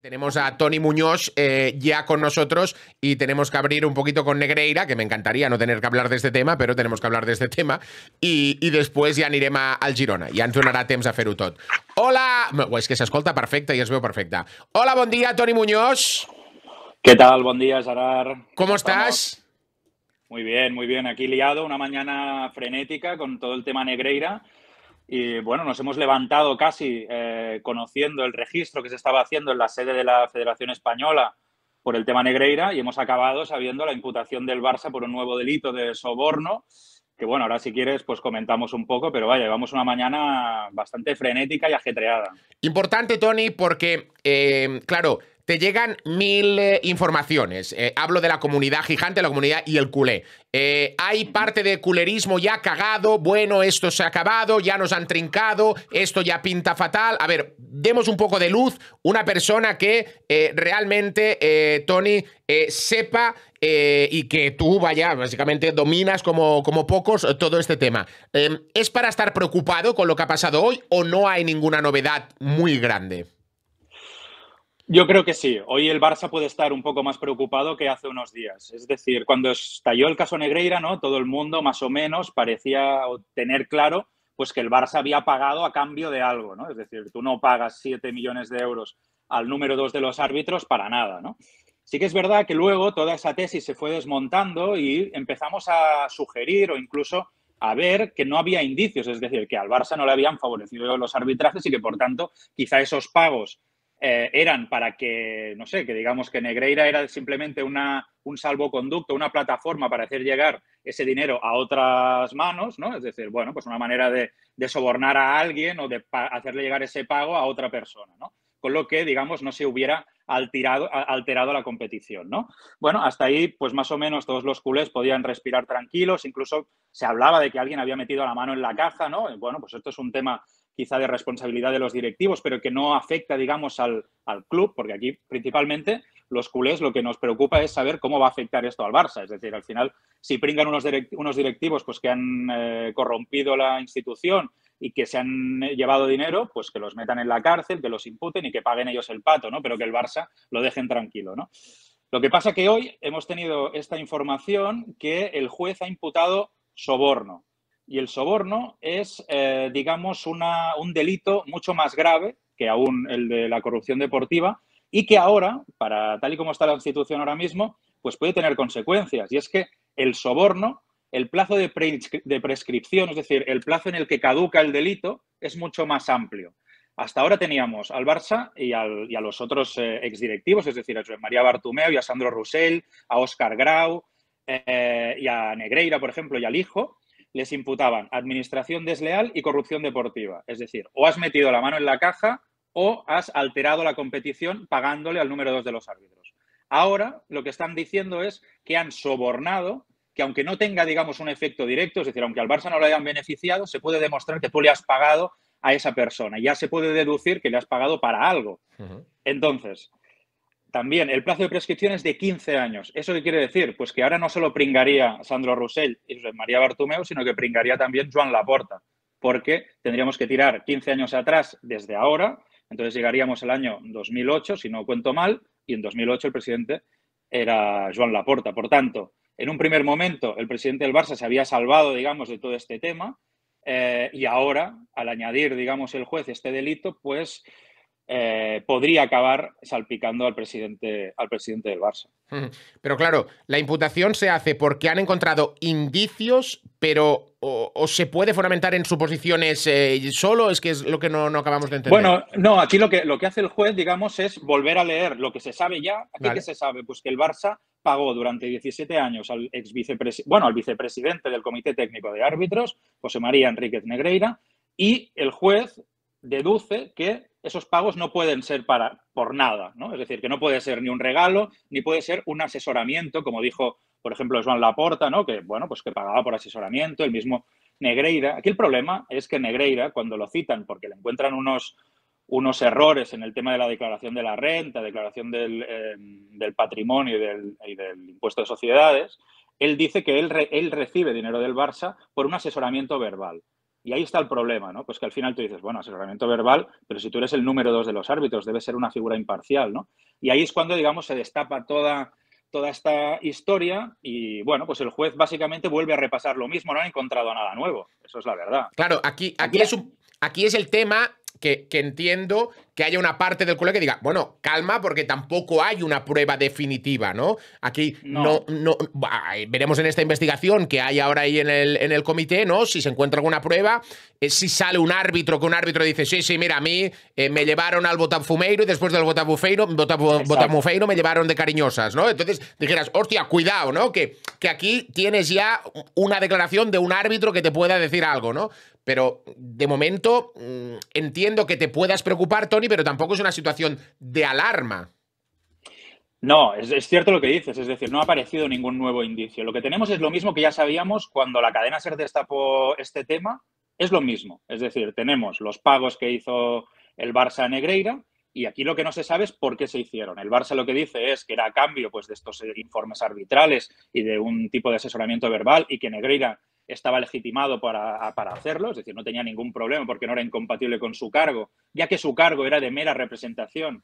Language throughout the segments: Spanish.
Tenemos a Tony Muñoz eh, ya con nosotros y tenemos que abrir un poquito con Negreira, que me encantaría no tener que hablar de este tema, pero tenemos que hablar de este tema. Y después ya iremos al Girona, y ens temps a fer Hola! Es que se escucha perfecta y os veo perfecta. Hola, buen día, Tony Muñoz. ¿Qué tal? Buen día, Sarar. ¿Cómo estás? Muy bien, muy bien. Aquí liado, una mañana frenética con todo el tema Negreira. Y bueno, nos hemos levantado casi eh, conociendo el registro que se estaba haciendo en la sede de la Federación Española por el tema Negreira y hemos acabado sabiendo la imputación del Barça por un nuevo delito de soborno, que bueno, ahora si quieres pues comentamos un poco, pero vaya, llevamos una mañana bastante frenética y ajetreada. Importante, Tony, porque, eh, claro, te llegan mil eh, informaciones. Eh, hablo de la comunidad gigante, la comunidad y el culé. Eh, hay parte de culerismo ya cagado, bueno, esto se ha acabado, ya nos han trincado, esto ya pinta fatal. A ver, demos un poco de luz, una persona que realmente, Tony, sepa y que tú, vaya, básicamente dominas como, como pocos todo este tema. ¿Es para estar preocupado con lo que ha pasado hoy o no hay ninguna novedad muy grande? Yo creo que sí. Hoy el Barça puede estar un poco más preocupado que hace unos días. Es decir, cuando estalló el caso Negreira, ¿no? Todo el mundo, más o menos, parecía tener claro pues que el Barça había pagado a cambio de algo, ¿no? Es decir, tú no pagas 7 millones de euros al número 2 de los árbitros para nada, Sí que es verdad que luego toda esa tesis se fue desmontando y empezamos a sugerir o incluso a ver que no había indicios, es decir, que al Barça no le habían favorecido los arbitrajes y que por tanto quizá esos pagos eh, eran para que, no sé, que digamos que Negreira era simplemente una, un salvoconducto, una plataforma para hacer llegar ese dinero a otras manos, ¿no? Es decir, bueno, pues una manera de, sobornar a alguien o de hacerle llegar ese pago a otra persona, ¿no? Con lo que, digamos, no se hubiera alterado, alterado la competición, ¿no? Bueno, hasta ahí, pues más o menos todos los culés podían respirar tranquilos, incluso se hablaba de que alguien había metido la mano en la caja, ¿no? Bueno, pues esto es un tema quizá de responsabilidad de los directivos, pero que no afecta, digamos, al, club, porque aquí principalmente los culés lo que nos preocupa es saber cómo va a afectar esto al Barça. Es decir, al final, si pringan unos, unos directivos pues, que han eh, corrompido la institución y que se han eh, llevado dinero, pues que los metan en la cárcel, que los imputen y que paguen ellos el pato, ¿no? Pero que el Barça lo dejen tranquilo, Lo que pasa que hoy hemos tenido esta información que el juez ha imputado soborno. Y el soborno es, eh, digamos, un delito mucho más grave que aún el de la corrupción deportiva y que ahora, para tal y como está la institución ahora mismo, pues puede tener consecuencias. Y es que el soborno, el plazo de, prescripción, es decir, el plazo en el que caduca el delito, es mucho más amplio. Hasta ahora teníamos al Barça y, a los otros ex eh, exdirectivos, es decir, a María Bartumeo y a Sandro Roussel, a Oscar Grau eh, y a Negreira, por ejemplo, y al hijo, les imputaban administración desleal y corrupción deportiva. Es decir, o has metido la mano en la caja o has alterado la competición pagándole al número dos de los árbitros. Ahora lo que están diciendo es que han sobornado, que aunque no tenga, digamos, un efecto directo, es decir, aunque al Barça no lo hayan beneficiado, se puede demostrar que tú le has pagado a esa persona. Ya se puede deducir que le has pagado para algo. Entonces, también el plazo de prescripción es de 15 años. ¿Eso qué quiere decir? Pues que ahora no solo pringaría Sandro Roussel y María Bartumeo, sino que pringaría también Joan Laporta, porque tendríamos que tirar 15 años atrás desde ahora, entonces llegaríamos al año 2008, si no cuento mal, y en 2008 el presidente era Joan Laporta. Por tanto, en un primer momento el presidente del Barça se había salvado, digamos, de todo este tema, eh, y ahora, al añadir, digamos, el juez este delito, pues eh, podría acabar salpicando al presidente, al presidente del Barça. Pero claro, la imputación se hace porque han encontrado indicios, pero o, se puede fundamentar en suposiciones eh, solo, es que es lo que no, acabamos de entender. Bueno, no, aquí lo que, lo que hace el juez, digamos, es volver a leer lo que se sabe ya. ¿Aquí qué se sabe? Pues que el Barça pagó durante 17 años al ex bueno, al vicepresidente del Comité Técnico de Árbitros, José María Enríquez Negreira, y el juez deduce que esos pagos no pueden ser para, por nada, ¿no? Es decir, que no puede ser ni un regalo, ni puede ser un asesoramiento, como dijo, por ejemplo, Joan Laporta, ¿no? Que, bueno, pues que pagaba por asesoramiento, el mismo Negreira. Aquí el problema es que Negreira, cuando lo citan porque le encuentran unos, unos errores en el tema de la declaración de la renta, declaración del, eh, patrimonio y del, impuesto de sociedades, él dice que él, él recibe dinero del Barça por un asesoramiento verbal. Y ahí está el problema, ¿no? Pues que al final tú dices, bueno, asesoramiento verbal, pero si tú eres el número dos de los árbitros, debe ser una figura imparcial, ¿no? Y ahí es cuando, digamos, se destapa toda, toda esta historia y, bueno, pues el juez básicamente vuelve a repasar lo mismo, no ha encontrado nada nuevo, eso es la verdad. Claro, aquí, es, aquí es el tema que, entiendo que haya una parte del colegio que diga, bueno, calma, porque tampoco hay una prueba definitiva, ¿no? Aquí no, no, veremos en esta investigación que hay ahora ahí en el, en el comité, ¿no? Si se encuentra alguna prueba, eh, si sale un árbitro, que un árbitro dice, sí, sí, mira, a mí eh, me llevaron al Botafumeiro y después del Botafumeiro me llevaron de cariñosas, ¿no? Entonces dijeras, hostia, cuidado, ¿no? Que, que aquí tienes ya una declaración de un árbitro que te pueda decir algo, ¿no? Pero de momento mm, entiendo que te puedas preocupar, Tony, pero tampoco es una situación de alarma. No, es, cierto lo que dices, es decir, no ha aparecido ningún nuevo indicio. Lo que tenemos es lo mismo que ya sabíamos cuando la cadena SER destapó este tema, es lo mismo. Es decir, tenemos los pagos que hizo el Barça a Negreira y aquí lo que no se sabe es por qué se hicieron. El Barça lo que dice es que era a cambio pues, de estos eh, informes arbitrales y de un tipo de asesoramiento verbal y que Negreira estaba legitimado para, hacerlo, es decir, no tenía ningún problema porque no era incompatible con su cargo, ya que su cargo era de mera representación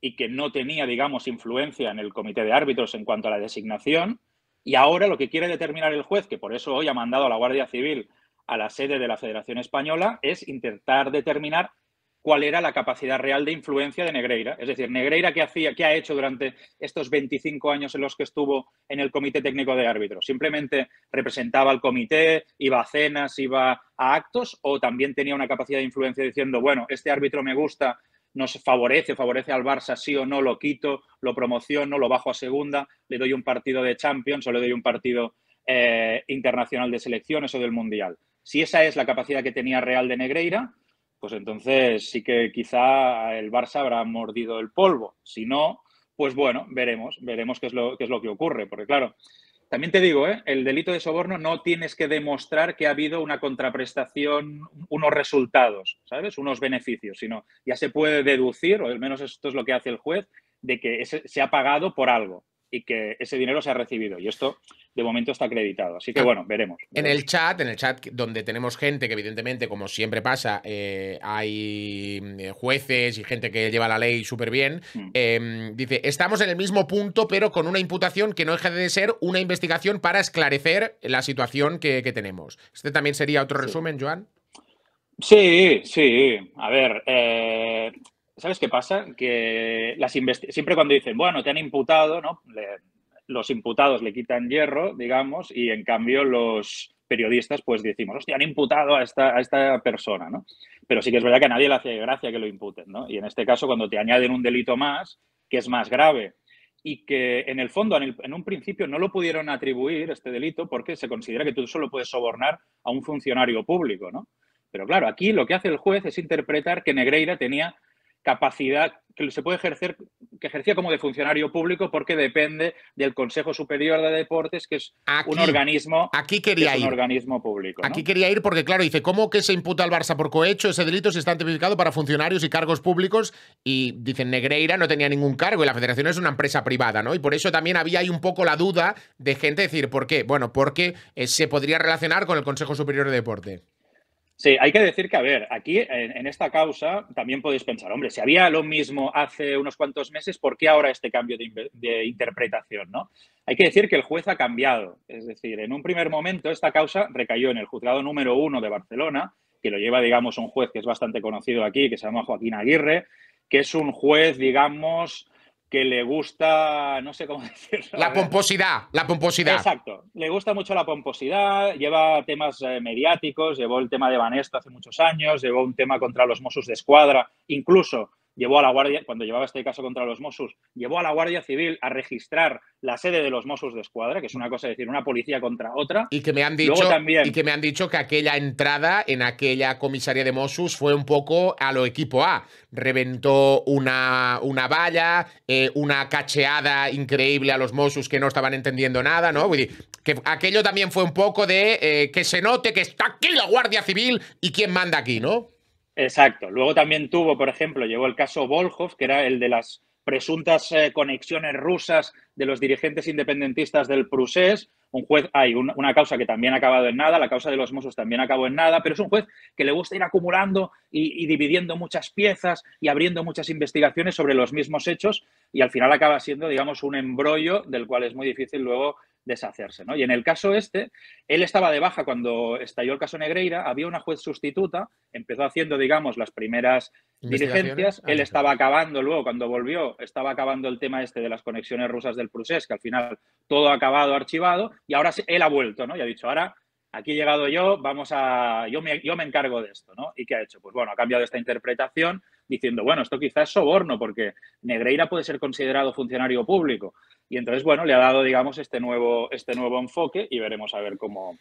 y que no tenía, digamos, influencia en el comité de árbitros en cuanto a la designación. Y ahora lo que quiere determinar el juez, que por eso hoy ha mandado a la Guardia Civil a la sede de la Federación Española, es intentar determinar cuál era la capacidad real de influencia de Negreira. Es decir, Negreira, ¿qué, hacía, qué ha hecho durante estos 25 años en los que estuvo en el Comité Técnico de Árbitros? ¿Simplemente representaba al comité, iba a cenas, iba a actos o también tenía una capacidad de influencia diciendo, bueno, este árbitro me gusta, nos favorece, favorece al Barça, sí o no, lo quito, lo promociono, lo bajo a segunda, le doy un partido de Champions o le doy un partido eh, internacional de selecciones o del Mundial. Si esa es la capacidad que tenía Real de Negreira, pues entonces sí que quizá el Barça habrá mordido el polvo. Si no, pues bueno, veremos, veremos qué es lo, es lo que ocurre. Porque claro, también te digo, ¿eh? el delito de soborno no tienes que demostrar que ha habido una contraprestación, unos resultados, ¿sabes? Unos beneficios, sino ya se puede deducir, o al menos esto es lo que hace el juez, de que se ha pagado por algo y que ese dinero se ha recibido. Y esto de momento está acreditado. Así que ah, bueno, veremos. En el chat, en el chat donde tenemos gente que evidentemente, como siempre pasa, eh, hay eh, jueces y gente que lleva la ley súper bien, mm. em, dice, estamos en el mismo punto, pero con una imputación que no deja de ser una investigación para esclarecer la situación que, tenemos. Este también sería otro resumen, Joan. Sí, sí. A ver, eh, ¿Sabes qué pasa? Que las siempre cuando dicen, bueno, te han imputado, ¿no? los imputados le quitan hierro, digamos, y en cambio los periodistas pues decimos, hostia, han imputado a esta, esta persona, ¿no? Pero sí que es verdad que a nadie le hace gracia que lo imputen, ¿no? Y en este caso, cuando te añaden un delito más, que es más grave, y que en el fondo, en, en un principio, no lo pudieron atribuir este delito porque se considera que tú solo puedes sobornar a un funcionario público, ¿no? Pero claro, aquí lo que hace el juez es interpretar que Negreira tenía capacidad que se puede ejercer, que ejercía como de funcionario público porque depende del Consejo Superior de Deportes, que es un organismo aquí quería un organismo público. Aquí quería ir porque, claro, dice, ¿cómo que se imputa al Barça por cohecho? Ese delito se está tipificado para funcionarios y cargos públicos y, dicen, Negreira no tenía ningún cargo y la federación es una empresa privada, ¿no? Y por eso también había ahí un poco la duda de gente decir, ¿por qué? Bueno, porque eh, se podría relacionar con el Consejo Superior de Deportes. Sí, hay que decir que, a ver, aquí en, esta causa también podéis pensar, hombre, si había lo mismo hace unos cuantos meses, ¿por qué ahora este cambio de, interpretación? ¿no? Hay que decir que el juez ha cambiado. Es decir, en un primer momento esta causa recayó en el juzgado número uno de Barcelona, que lo lleva, digamos, un juez que es bastante conocido aquí, que se llama Joaquín Aguirre, que es un juez, digamos, que le gusta, no sé cómo decirlo. La pomposidad, la pomposidad. Exacto, le gusta mucho la pomposidad, lleva temas eh, mediáticos, llevó el tema de vanessa hace muchos años, llevó un tema contra los Mossos de Escuadra, incluso llevó a la Guardia, cuando llevaba este caso contra los Mossos, llevó a la Guardia Civil a registrar la sede de los Mossos de Escuadra, que es una cosa decir, una policía contra otra. Y que me han dicho, y que, me han dicho que aquella entrada en aquella comisaría de Mossos fue un poco a lo equipo A. Reventó una, una valla, eh, una cacheada increíble a los Mossos que no estaban entendiendo nada, ¿no? que aquello también fue un poco de eh, que se note que está aquí la Guardia Civil y quién manda aquí, ¿no? Exacto. Luego también tuvo, por ejemplo, llevó el caso Volkov, que era el de las presuntas eh, conexiones rusas de los dirigentes independentistas del Prusés. Un juez, hay una causa que también ha acabado en nada, la causa de los mosos también acabó en nada, pero es un juez que le gusta ir acumulando y, y, dividiendo muchas piezas y abriendo muchas investigaciones sobre los mismos hechos y al final acaba siendo, digamos, un embrollo del cual es muy difícil luego deshacerse. ¿no? Y en el caso este, él estaba de baja cuando estalló el caso Negreira, había una juez sustituta, empezó haciendo, digamos, las primeras diligencias, ah, él estaba acabando luego, cuando volvió, estaba acabando el tema este de las conexiones rusas del Prusés, que al final todo ha acabado archivado, y ahora él ha vuelto, ¿no? Y ha dicho, ahora aquí he llegado yo, vamos a, yo me, yo me encargo de esto, ¿no? ¿Y qué ha hecho? Pues bueno, ha cambiado esta interpretación, diciendo, bueno, esto quizás es soborno porque Negreira puede ser considerado funcionario público. Y entonces, bueno, le ha dado, digamos, este nuevo, este nuevo enfoque y veremos a ver cómo,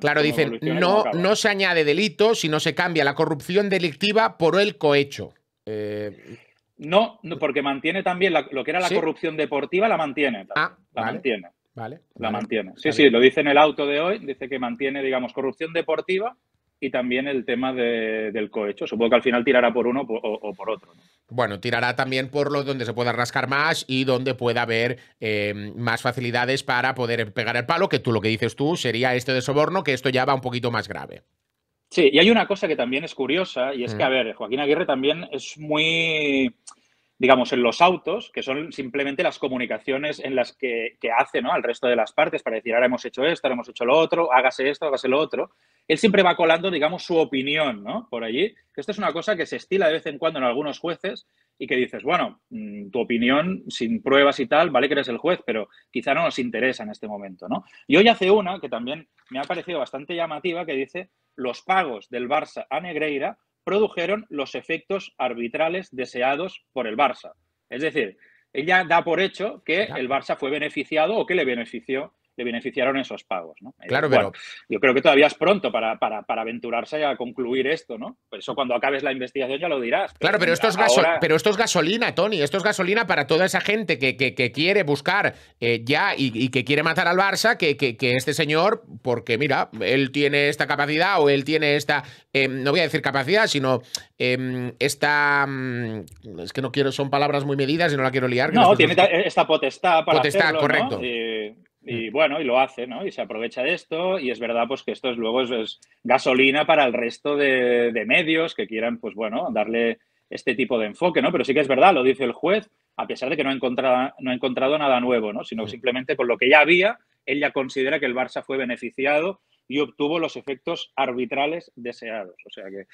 Claro, dicen, no, no se añade delito, si no se cambia la corrupción delictiva por el cohecho. Eh, no, porque mantiene también lo que era la corrupción deportiva, la mantiene. Ah, la mantiene. Vale. La mantiene. Sí, sí, lo dice en el auto de hoy, dice que mantiene, digamos, corrupción deportiva y también el tema del cohecho. Supongo que al final tirará por uno o, por otro. Bueno, tirará también por lo donde se pueda rascar más y donde pueda haber eh, más facilidades para poder pegar el palo, que tú lo que dices tú sería este de soborno, que esto ya va un poquito más grave. Sí, y hay una cosa que también es curiosa, y es que, mm. a ver, Joaquín Aguirre también es muy digamos, en los autos, que son simplemente las comunicaciones en las que, hace al resto de las partes para decir, ahora hemos hecho esto, ahora hemos hecho lo otro, hágase esto, hágase lo otro. Él siempre va colando, digamos, su opinión ¿no? por allí. Esto es una cosa que se estila de vez en cuando en algunos jueces y que dices, bueno, mm, tu opinión sin pruebas y tal, vale que eres el juez, pero quizá no nos interesa en este momento. ¿no? Y hoy hace una que también me ha parecido bastante llamativa, que dice, los pagos del Barça a Negreira produjeron los efectos arbitrales deseados por el Barça. Es decir, ella da por hecho que el Barça fue beneficiado o que le benefició te beneficiaron esos pagos. ¿no? Eh, claro, Yo creo que todavía es pronto para, para, aventurarse a concluir esto, ¿no? Por eso cuando acabes la investigación ya lo dirás. claro, pero esto, es pero esto gasolina, Tony. Esto es gasolina para toda esa gente que, que, quiere buscar eh, ya y, que quiere matar al Barça, que, este señor, porque mira, él tiene esta capacidad o él tiene esta, em, no voy a decir capacidad, sino em, esta... Mm, es que no quiero, son palabras muy medidas y no la quiero liar. No, tiene esta potestad para... Potestad, hacerlo, correcto. ¿no? Eh, Mm. Y bueno, y lo hace, ¿no? Y se aprovecha de esto y es verdad pues que esto es, luego es, gasolina para el resto de, medios que quieran, pues bueno, darle este tipo de enfoque, ¿no? Pero sí que es verdad, lo dice el juez, a pesar de que no ha encontrado, no ha encontrado nada nuevo, ¿no? Sino mm. simplemente con lo que ya había, él ya considera que el Barça fue beneficiado y obtuvo los efectos arbitrales deseados. O sea que,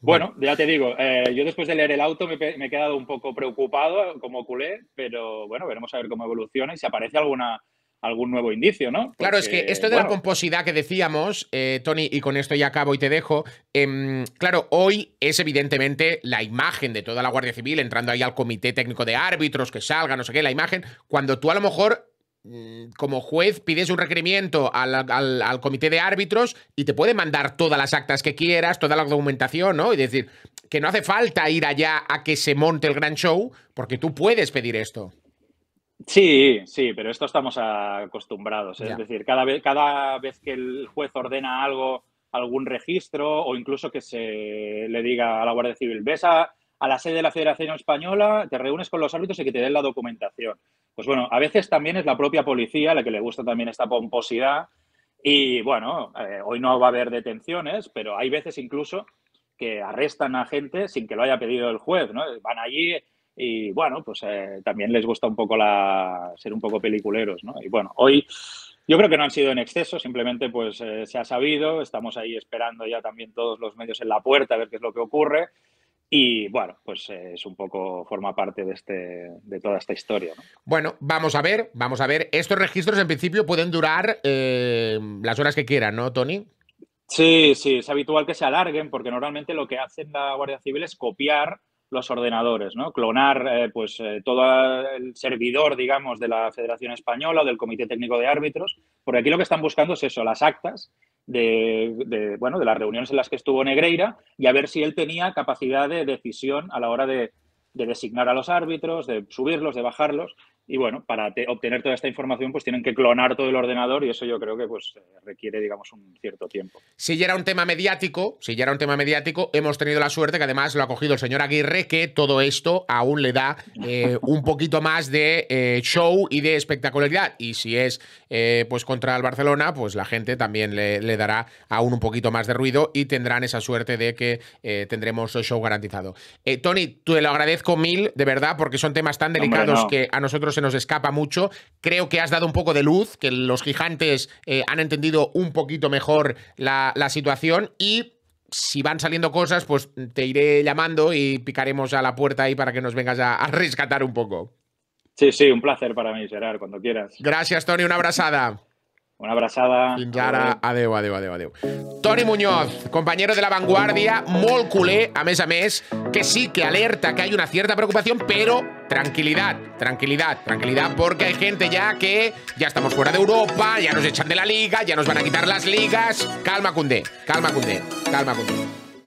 bueno, ya te digo, eh, yo después de leer el auto me, he quedado un poco preocupado como culé, pero bueno, veremos a ver cómo evoluciona y si aparece alguna algún nuevo indicio, ¿no? claro, es que esto de la composidad que decíamos, eh, Tony, y con esto ya acabo y te dejo, em, claro, hoy es evidentemente la imagen de toda la Guardia Civil, entrando ahí al comité técnico de árbitros, que salga, no sé qué, la imagen, cuando tú a lo mejor mm, como juez pides un requerimiento al, al, comité de árbitros y te puede mandar todas las actas que quieras, toda la documentación, ¿no? Y decir, que no hace falta ir allá a que se monte el gran show, porque tú puedes pedir esto. Sí, sí, pero esto estamos acostumbrados. ¿eh? Es decir, cada vez, cada vez que el juez ordena algo, algún registro o incluso que se le diga a la Guardia Civil, ves a, la sede de la Federación Española, te reúnes con los árbitros y que te den la documentación. Pues bueno, a veces también es la propia policía la que le gusta también esta pomposidad y bueno, eh, hoy no va a haber detenciones, pero hay veces incluso que arrestan a gente sin que lo haya pedido el juez, ¿no? Van allí, y bueno, pues eh, también les gusta un poco la, ser un poco peliculeros, ¿no? Y bueno, hoy yo creo que no han sido en exceso, simplemente pues eh, se ha sabido, estamos ahí esperando ya también todos los medios en la puerta a ver qué es lo que ocurre y bueno, pues eh, es un poco, forma parte de, este, de toda esta historia. Bueno, vamos a ver, vamos a ver, estos registros en principio pueden durar las horas que quieran, ¿no, Tony? Sí, sí, es habitual que se alarguen porque normalmente lo que hacen la Guardia Civil es copiar los ordenadores, ¿no? Clonar eh, pues eh, todo el servidor, digamos, de la Federación Española o del Comité Técnico de Árbitros, porque aquí lo que están buscando es eso, las actas de, bueno, de las reuniones en las que estuvo Negreira y a ver si él tenía capacidad de decisión a la hora de, de designar a los árbitros, de subirlos, de bajarlos. Y bueno, para obtener toda esta información, pues tienen que clonar todo el ordenador y eso yo creo que pues eh, requiere, digamos, un cierto tiempo. Si ya era un tema mediático, si ya era un tema mediático, hemos tenido la suerte que además lo ha cogido el señor Aguirre, que todo esto aún le da eh, un poquito más de eh, show y de espectacularidad. Y si es pues contra el Barcelona, pues la gente también le, dará aún un poquito más de ruido y tendrán esa suerte de que tendremos el show garantizado. Tony, tú lo agradezco con mil, de verdad, porque son temas tan delicados que a nosotros se nos escapa mucho. Creo que has dado un poco de luz, que los gigantes eh, han entendido un poquito mejor la, situación y si van saliendo cosas, pues te iré llamando y picaremos a la puerta ahí para que nos vengas a, rescatar un poco. Sí, sí, un placer para mí, Gerard, cuando quieras. Gracias, Tony, una abrazada. Una abrazada. Fins Adeu, Adeu, Adeu, Muñoz, compañero de La Vanguardia, molt a mes a mes que sí que alerta que hay una cierta preocupación, pero tranquilidad, tranquilidad, tranquilidad, porque hay gente ya que ya estamos fuera de Europa, ya nos echan de la liga, ya nos van a quitar las ligas. Calma, Cundé, calma, Cundé, calma, Cundé.